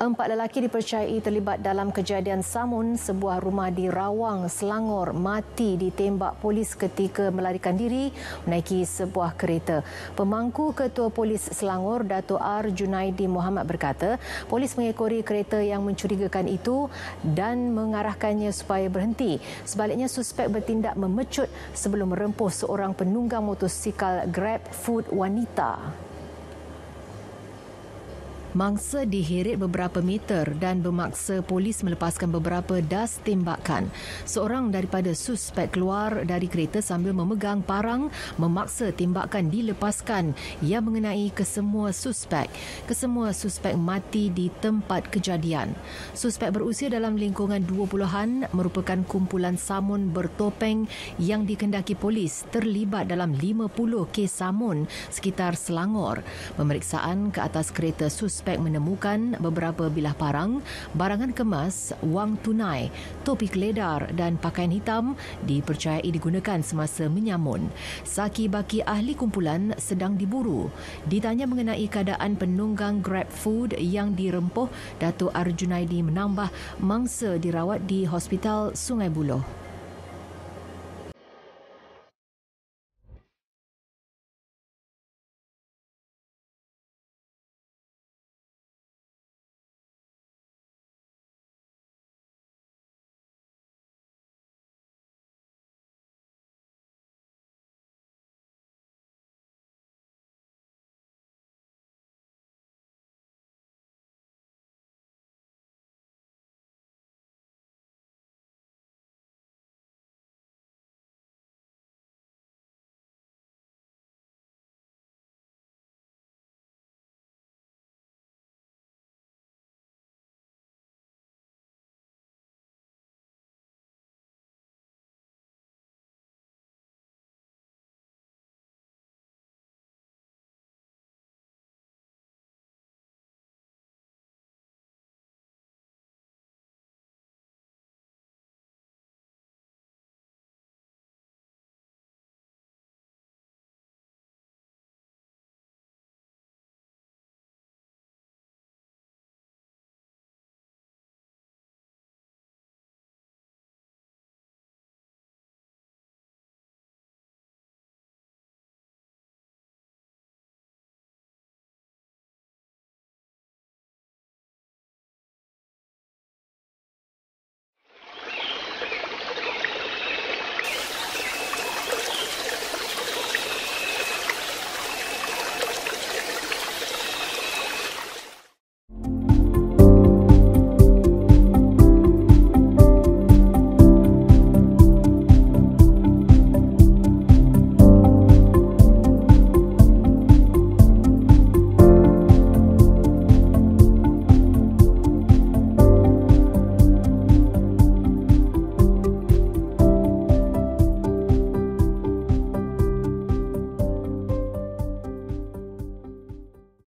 Empat lelaki dipercayai terlibat dalam kejadian samun sebuah rumah di Rawang, Selangor mati ditembak polis ketika melarikan diri menaiki sebuah kereta. Pemangku Ketua Polis Selangor, Dato' R. Junaidi Muhammad berkata, polis mengekori kereta yang mencurigakan itu dan mengarahkannya supaya berhenti. Sebaliknya, suspek bertindak memecut sebelum merempuh seorang penunggang motosikal Grab Food Wanita. Mangsa diheret beberapa meter dan bermaksa polis melepaskan beberapa das tembakan. Seorang daripada suspek keluar dari kereta sambil memegang parang memaksa tembakan dilepaskan yang mengenai kesemua suspek. Kesemua suspek mati di tempat kejadian. Suspek berusia dalam lingkungan 20-an merupakan kumpulan samun bertopeng yang dikendaki polis terlibat dalam 50 kes samun sekitar Selangor. Pemeriksaan ke atas kereta suspek suspek menemukan beberapa bilah parang, barangan kemas, wang tunai, topi keledar dan pakaian hitam dipercayai digunakan semasa menyamun. Saki baki ahli kumpulan sedang diburu. Ditanya mengenai keadaan penunggang Grab Food yang dirempuh, Datuk Arjunaidi menambah mangsa dirawat di Hospital Sungai Buloh.